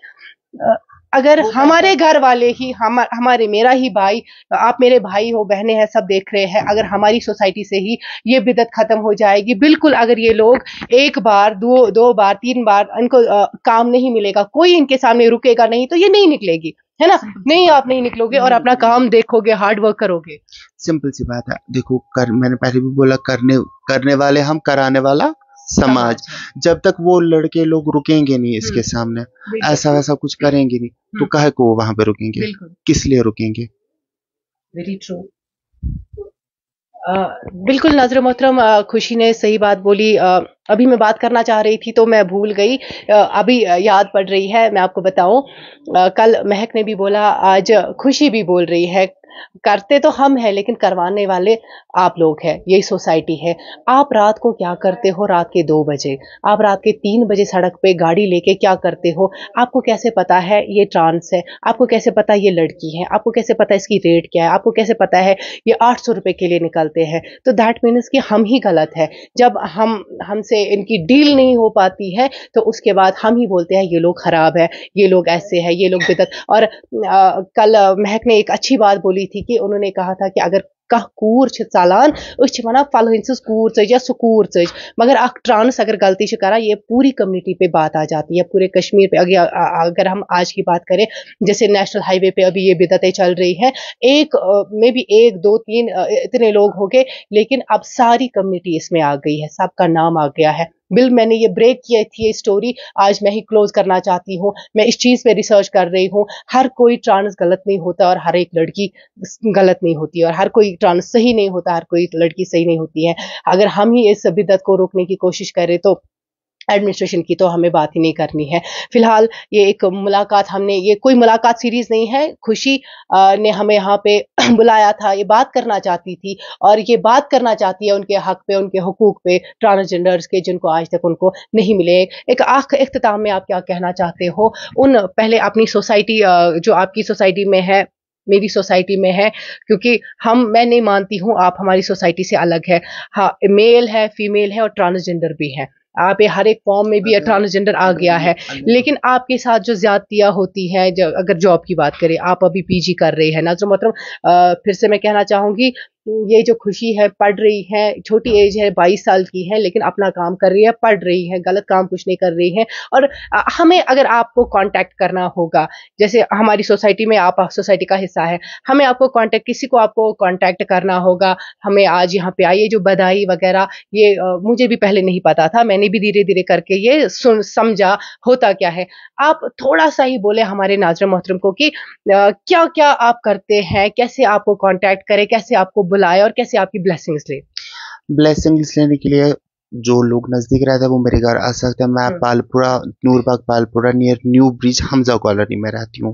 अगर हमारे घर वाले ही हम हमारे मेरा ही भाई तो आप मेरे भाई हो बहने हैं सब देख रहे हैं अगर हमारी सोसाइटी से ही ये बिदत खत्म हो जाएगी बिल्कुल अगर ये लोग एक बार दो दो बार तीन बार इनको आ, काम नहीं मिलेगा कोई इनके सामने रुकेगा नहीं तो ये नहीं निकलेगी है ना नहीं आप नहीं निकलोगे और अपना काम देखोगे हार्ड वर्क करोगे सिंपल सी बात है देखो कर मैंने पहले भी बोला करने करने वाले हम कराने वाला समाज अच्छा। जब तक वो लड़के लोग रुकेंगे नहीं इसके हम्म। सामने ऐसा वैसा कुछ करेंगे नहीं तो हम्म। कहे को वो वहां पे रुकेंगे किस लिए रुकेंगे वेरी ट्रू आ, बिल्कुल नजर मोहतरम खुशी ने सही बात बोली आ, अभी मैं बात करना चाह रही थी तो मैं भूल गई आ, अभी याद पड़ रही है मैं आपको बताऊं कल महक ने भी बोला आज खुशी भी बोल रही है करते तो हम हैं लेकिन करवाने वाले आप लोग हैं यही सोसाइटी है आप रात को क्या करते हो रात के दो बजे आप रात के तीन बजे सड़क पे गाड़ी लेके क्या करते हो आपको कैसे पता है ये ट्रांस है आपको कैसे पता ये लड़की है आपको कैसे पता इसकी रेट क्या है आपको कैसे पता है ये आठ सौ के लिए निकलते हैं तो दैट मीन्स कि हम ही गलत है जब हम हमसे इनकी डील नहीं हो पाती है तो उसके बाद हम ही बोलते हैं ये लोग ख़राब है ये लोग ऐसे है ये लोग बिदत और आ, कल महक ने एक अच्छी बात बोली हुई थी कि उन्होंने कहा था कि अगर कह कूर चलान वन फलन सज चज या सह चज मगर अख ट्रांस अगर गलती करा ये पूरी कम्युनिटी पर बात आ जाती है पूरे कश्मीर पर अगर, अगर हम आज की बात करें जैसे नेशनल हाईवे पर अभी ये बिदतें चल रही हैं एक में भी एक दो तीन इतने लोग हो गए लेकिन अब सारी कम्युनिटी इसमें आ गई है सबका नाम आ गया है बिल मैंने ये ब्रेक किया थी ये स्टोरी आज मैं ही क्लोज करना चाहती हूँ मैं इस चीज़ पर रिसर्च कर रही हूँ हर कोई ट्रांस गलत नहीं होता और हर एक लड़की गलत नहीं होती और हर कोई ट्रांस सही नहीं होता हर कोई लड़की सही नहीं होती है अगर हम ही इस बिदत को रोकने की कोशिश करें तो एडमिनिस्ट्रेशन की तो हमें बात ही नहीं करनी है फिलहाल ये एक मुलाकात हमने ये कोई मुलाकात सीरीज नहीं है खुशी ने हमें यहाँ पे बुलाया था ये बात करना चाहती थी और ये बात करना चाहती है उनके हक पे उनके हकूक पे ट्रांसजेंडर्स के जिनको आज तक उनको नहीं मिले एक आख अख्ताम में आप क्या कहना चाहते हो उन पहले अपनी सोसाइटी जो आपकी सोसाइटी में है मेरी सोसाइटी में है क्योंकि हम मैं नहीं मानती हूँ आप हमारी सोसाइटी से अलग है हाँ मेल है फीमेल है और ट्रांसजेंडर भी है आप हर एक फॉर्म में भी ट्रांसजेंडर आ गया है लेकिन आपके साथ जो ज्यादतियाँ होती है अगर जॉब की बात करें आप अभी पीजी कर रहे हैं ना तो मतलब फिर से मैं कहना चाहूंगी ये जो खुशी है पढ़ रही है छोटी एज है बाईस साल की है लेकिन अपना काम कर रही है पढ़ रही है गलत काम कुछ नहीं कर रही है और हमें अगर आपको कांटेक्ट करना होगा जैसे हमारी सोसाइटी में आप सोसाइटी का हिस्सा है हमें आपको कांटेक्ट किसी को आपको कांटेक्ट करना होगा हमें आज यहाँ पे आइए जो बधाई वगैरह ये मुझे भी पहले नहीं पता था मैंने भी धीरे धीरे करके ये सुन समझा होता क्या है आप थोड़ा सा ही बोले हमारे नाजर मोहतरम को कि क्या क्या आप करते हैं कैसे आपको कॉन्टैक्ट करें कैसे आपको बुलाए और कैसे आपकी ब्लेसिंग्स ले ब्लेसिंग्स लेने के लिए जो लोग नज़दीक रहते हैं वो मेरे घर आ सकते हैं मैं हम्म। Palpura Noorbagh Palpura near new bridge Hamza colony में रहती हूँ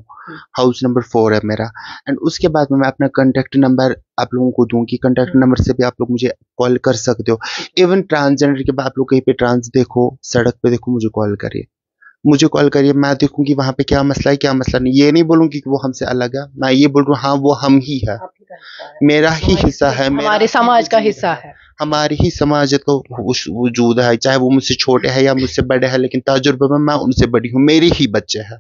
हाउस नंबर फोर है मेरा एंड उसके बाद में मैं अपना कॉन्टेक्ट नंबर आप लोगों को दूंगी कॉन्टेक्ट हम्म। नंबर से भी आप लोग मुझे कॉल कर सकते हो इवन ट्रांसजेंडर के बाद आप लोग कहीं पे ट्रांस देखो सड़क पे देखो मुझे कॉल करिए मुझे कॉल करिए मैं देखूंगी वहाँ पे क्या मसला है क्या मसला नहीं ये नहीं बोलूंगी कि वो हमसे अलग है मैं ये बोल रहा हूँ हाँ वो हम ही है मेरा ही हिस्सा है हमारे समाज का हिस्सा है हमारे ही समाज का वजूद है चाहे वो मुझसे छोटे है या मुझसे बड़े है लेकिन तजुर्बे में मैं उनसे बड़ी हूँ मेरे ही बच्चे है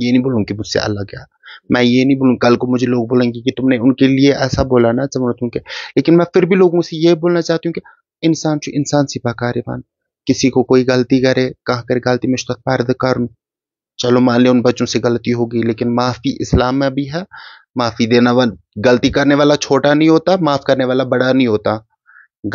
ये नहीं बोलूंगी मुझसे अलग है मैं ये नहीं बोलूँ कल को मुझे लोग बोलेंगे कि तुमने उनके लिए ऐसा बोला ना चमरतूँ के लेकिन मैं फिर भी लोगों से ये बोलना चाहती हूँ कि इंसान जो इंसान सिपा कार्यवान किसी को कोई गलती करे कह कर गलती में फर्द कर चलो मान लिया उन बच्चों से गलती होगी लेकिन माफ़ी इस्लाम में भी है माफ़ी देना वाला गलती करने वाला छोटा नहीं होता माफ़ करने वाला बड़ा नहीं होता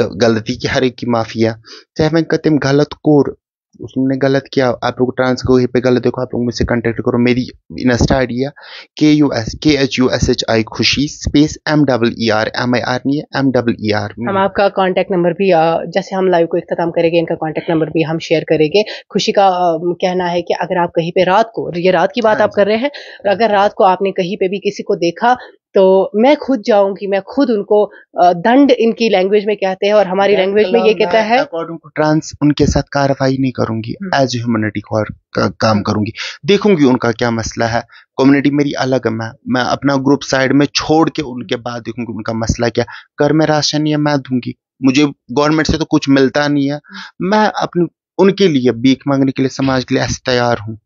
गलती की हर एक की माफिया चाहे मैं कतम गलत कोर उसने गलत किया आप लोग ट्रांस को ही पे गलत देखो आप लोग मुझसे कांटेक्ट करो मेरी इंस्टा आईडी है के U S K H U S H I Khushi space M double E R M I R नहीं है एम डबल ई आर हम आपका कांटेक्ट नंबर भी जैसे हम लाइव को इख्ताम करेंगे इनका कांटेक्ट नंबर भी हम शेयर करेंगे खुशी का कहना है कि अगर आप कहीं पे रात को ये रात की बात हाँ आप कर रहे हैं अगर रात को आपने कहीं पे भी किसी को देखा तो मैं खुद जाऊंगी मैं खुद उनको दंड इनकी लैंग्वेज में कहते हैं और हमारी लैंग्वेज में ये कहता है ट्रांस उनके साथ कार्रवाई नहीं करूंगी एज हम्म। ह्यूमनिटी काम करूंगी देखूंगी उनका क्या मसला है कम्युनिटी मेरी अलग है मैं मैं अपना ग्रुप साइड में छोड़ के उनके बाद देखूंगी उनका मसला क्या कर में राशन या मैं दूंगी मुझे गवर्नमेंट से तो कुछ मिलता नहीं है हम्म। मैं अपनी उनके लिए बीक मांगने के लिए समाज के लिए ऐसे तैयार हूँ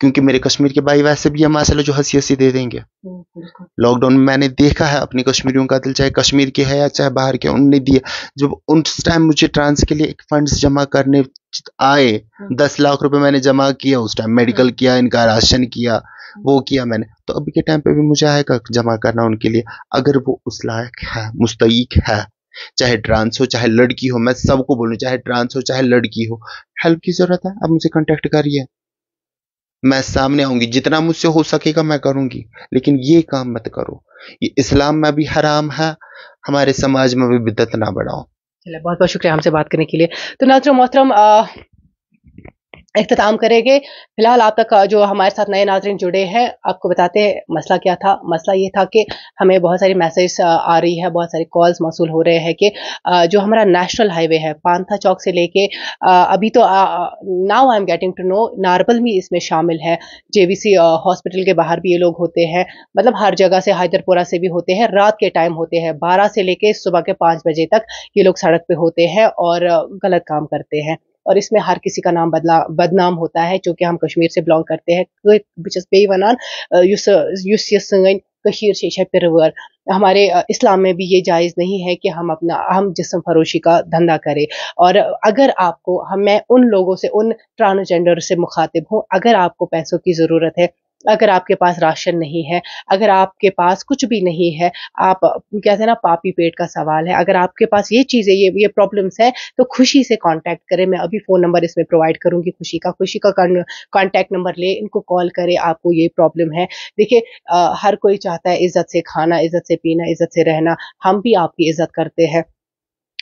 क्योंकि मेरे कश्मीर के भाई वैसे भी ये माशाला जो हंसी हंसी दे देंगे हम्म, लॉकडाउन में मैंने देखा है अपने कश्मीरियों का दिल चाहे कश्मीर के है या चाहे बाहर के उनने दिया जब उस टाइम मुझे ट्रांस के लिए एक फंड्स जमा करने आए हम्म। दस लाख रुपए मैंने जमा किया उस टाइम हम्म। मेडिकल किया इनका राशन किया वो किया मैंने तो अभी के टाइम पे भी मुझे आएगा जमा करना उनके लिए अगर वो उस लायक है मुस्तक है चाहे ट्रांस हो चाहे लड़की हो मैं सबको बोलूँ चाहे ट्रांस हो चाहे लड़की हो हेल्प की जरूरत है आप मुझे कॉन्टेक्ट करिए मैं सामने आऊंगी जितना मुझसे हो सकेगा मैं करूंगी लेकिन ये काम मत करो ये इस्लाम में भी हराम है हमारे समाज में भी बिदत ना बढ़ाओ बहुत बहुत शुक्रिया हमसे बात करने के लिए तो नाजर मोहतरम अख्ताम करेंगे फिलहाल आप तक जो हमारे साथ नए नाजरन जुड़े हैं आपको बताते हैं मसला क्या था मसला ये था कि हमें बहुत सारी मैसेज आ रही है बहुत सारी कॉल्स मौसू हो रहे हैं कि जो हमारा नेशनल हाईवे है पानथा चौक से लेके अभी तो now I am getting to know नारबल भी इसमें शामिल है जे हॉस्पिटल के बाहर भी ये लोग होते हैं मतलब हर जगह से हैदरपुरा से भी होते हैं रात के टाइम होते हैं बारह से लेके सुबह के पाँच बजे तक ये लोग सड़क पर होते हैं और गलत काम करते हैं और इसमें हर किसी का नाम बदला बदनाम होता है चूंकि हम कश्मीर से बिलोंग करते हैं बह चस वनान सन कशीर से पिरवर हमारे इस्लाम में भी ये जायज़ नहीं है कि हम अपना अहम जिसम फरोशी का धंधा करें और अगर आपको हम मैं उन लोगों से उन ट्रांसजेंडर से मुखातिब हूँ अगर आपको पैसों की ज़रूरत है अगर आपके पास राशन नहीं है अगर आपके पास कुछ भी नहीं है आप कहते हैं ना पापी पेट का सवाल है अगर आपके पास ये चीज़ें ये ये प्रॉब्लम्स है तो खुशी से कांटेक्ट करें मैं अभी फ़ोन नंबर इसमें प्रोवाइड करूँगी खुशी का खुशी का कांटेक्ट नंबर ले इनको कॉल करें आपको ये प्रॉब्लम है देखिए हर कोई चाहता है इज्जत से खाना इज्जत से पीना इज्जत से रहना हम भी आपकी इज्जत करते हैं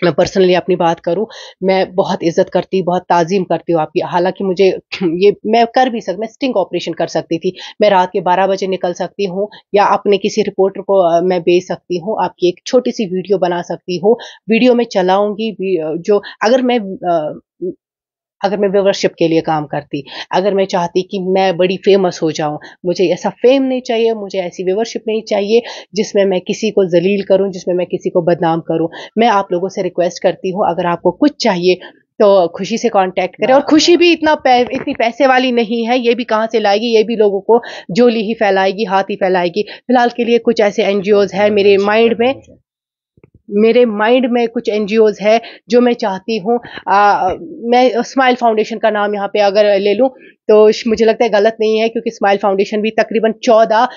मैं पर्सनली अपनी बात करूं मैं बहुत इज्जत करती बहुत ताजीम करती हूँ आपकी हालांकि मुझे ये मैं कर भी सकती मैं स्टिंग ऑपरेशन कर सकती थी मैं रात के 12 बजे निकल सकती हूँ या अपने किसी रिपोर्टर को मैं भेज सकती हूँ आपकी एक छोटी सी वीडियो बना सकती हूँ वीडियो में चलाऊंगी जो अगर मैं अगर मैं व्यवरशिप के लिए काम करती अगर मैं चाहती कि मैं बड़ी फेमस हो जाऊं मुझे ऐसा फेम नहीं चाहिए मुझे ऐसी व्यवरशिप नहीं चाहिए जिसमें मैं किसी को जलील करूं जिसमें मैं किसी को बदनाम करूं मैं आप लोगों से रिक्वेस्ट करती हूं अगर आपको कुछ चाहिए तो खुशी से कांटेक्ट करें और खुशी भी इतना पै, इतनी पैसे वाली नहीं है ये भी कहाँ से लाएगी ये भी लोगों को जोली ही फैलाएगी हाथ ही फैलाएगी फिलहाल के लिए कुछ ऐसे एनजीओज हैं मेरे माइंड में मेरे माइंड में कुछ एन है जो मैं चाहती हूँ मैं स्माइल फाउंडेशन का नाम यहाँ पे अगर ले लूँ तो मुझे लगता है गलत नहीं है क्योंकि स्माइल फाउंडेशन भी तकरीबन चौदह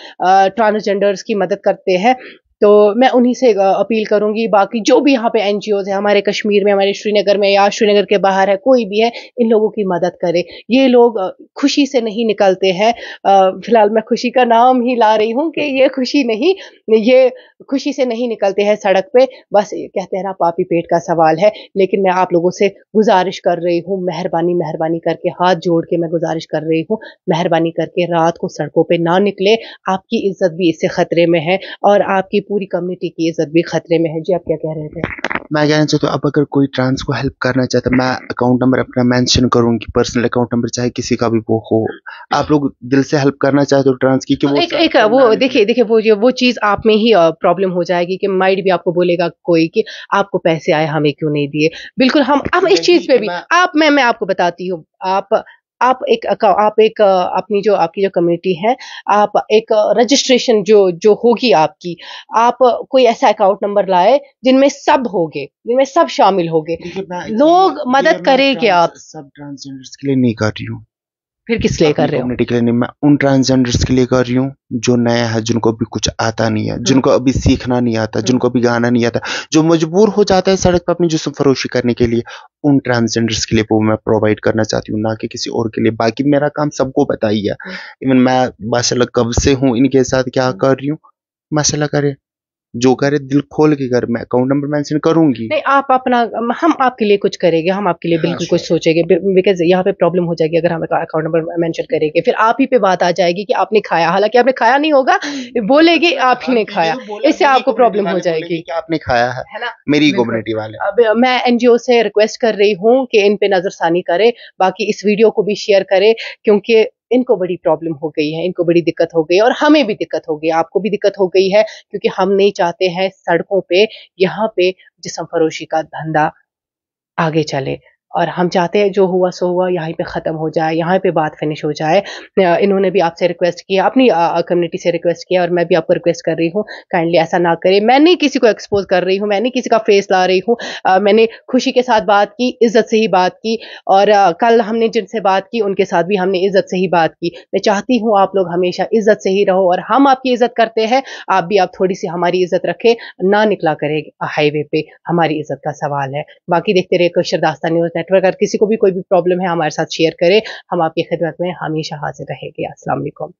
ट्रांसजेंडर्स की मदद करते हैं तो मैं उन्हीं से अपील करूंगी बाकी जो भी यहाँ पे एन हैं हमारे कश्मीर में हमारे श्रीनगर में या श्रीनगर के बाहर है कोई भी है इन लोगों की मदद करे ये लोग खुशी से नहीं निकलते हैं फिलहाल मैं खुशी का नाम ही ला रही हूँ कि ये खुशी नहीं ये खुशी से नहीं निकलते हैं सड़क पे बस कहते हैं ना पापी पेट का सवाल है लेकिन मैं आप लोगों से गुजारिश कर रही हूँ मेहरबानी मेहरबानी करके हाथ जोड़ के मैं गुजारिश कर रही हूँ मेहरबानी करके रात को सड़कों पर ना निकले आपकी इज्जत भी इससे खतरे में है और आपकी पूरी कम्युनिटी की इज्जत भी खतरे में है जी आप क्या कह रहे थे मैं कहना चाहता हूँ अब अगर कोई ट्रांस को हेल्प करना चाहता तो मैं अकाउंट नंबर अपना मेंशन करूंगी पर्सनल अकाउंट नंबर चाहे किसी का भी वो हो आप लोग दिल से हेल्प करना चाहते हो तो ट्रांस की कि वो एक, एक वो देखिए देखिए वो वो चीज़ आप में ही प्रॉब्लम हो जाएगी कि माइंड भी आपको बोलेगा कोई कि आपको पैसे आए हमें क्यों नहीं दिए बिल्कुल हम हम तो इस चीज़ पे भी आप मैं मैं आपको बताती हूँ आप आप एक आप एक अपनी जो आपकी जो कम्युनिटी है आप एक रजिस्ट्रेशन जो जो होगी आपकी आप कोई ऐसा अकाउंट नंबर लाए जिनमें सब हो गए जिनमें सब शामिल हो गए लोग मदद करेंगे आप सब ट्रांसजेंडर्स के लिए नहीं कर रही हूँ फिर किस लिए कर रहे हो मैं उन ट्रांसजेंडर्स के लिए कर रही हूँ जो नया है जिनको अभी कुछ आता नहीं है जिनको अभी सीखना नहीं आता जिनको अभी गाना नहीं आता जो मजबूर हो जाता है सड़क पर अपनी जिसम फरोशी करने के लिए उन ट्रांसजेंडर्स के लिए वो मैं प्रोवाइड करना चाहती हूँ ना कि किसी और के लिए बाकी मेरा काम सबको बताइए इवन मैं माशाला कब से हूँ इनके साथ क्या कर रही हूँ माशाला करें जो करे दिल खोल के घर में अकाउंट नंबर मेंशन करूंगी नहीं आप अपना हम आपके लिए कुछ करेंगे हम आपके लिए हाँ, बिल्कुल कुछ सोचेंगे बिकॉज यहाँ पे प्रॉब्लम हो जाएगी अगर हम अकाउंट नंबर मेंशन करेंगे फिर आप ही पे बात आ जाएगी कि आपने खाया हालांकि आपने खाया नहीं होगा बोलेगी आप ही हाँ, ने खाया इससे आपको प्रॉब्लम हो जाएगी आपने खाया है मेरी कम्युनिटी वाले अब मैं एनजीओ से रिक्वेस्ट कर रही हूँ कि इन पे नजरसानी करे बाकी इस वीडियो को भी शेयर करे क्योंकि इनको बड़ी प्रॉब्लम हो गई है इनको बड़ी दिक्कत हो गई और हमें भी दिक्कत हो गई आपको भी दिक्कत हो गई है क्योंकि हम नहीं चाहते हैं सड़कों पे यहाँ पे जिसम फरोशी का धंधा आगे चले और हम चाहते हैं जो हुआ सो हुआ यहाँ पे ख़त्म हो जाए यहाँ पे बात फिनिश हो जाए इन्होंने भी आपसे रिक्वेस्ट किया अपनी कम्युनिटी से रिक्वेस्ट किया और मैं भी आपको रिक्वेस्ट कर रही हूँ काइंडली ऐसा ना करें मैं नहीं किसी को एक्सपोज कर रही हूँ मैं नहीं किसी का फेस ला रही हूँ मैंने खुशी के साथ बात की इज्जत से ही बात की और आ, कल हमने जिनसे बात की उनके साथ भी हमने इज्जत से ही बात की मैं चाहती हूँ आप लोग हमेशा इज्जत से ही रहो और हम आपकी इज्जत करते हैं आप भी आप थोड़ी सी हमारी इज्जत रखें ना निकला करें हाईवे पर हमारी इज्जत का सवाल है बाकी देखते रहे कशर दास्ता न्यूज़ नेटवर्क अगर किसी को भी कोई भी प्रॉब्लम है हमारे साथ शेयर करें हम आपकी खिदमत में हमेशा हाजिर रहेंगे असलम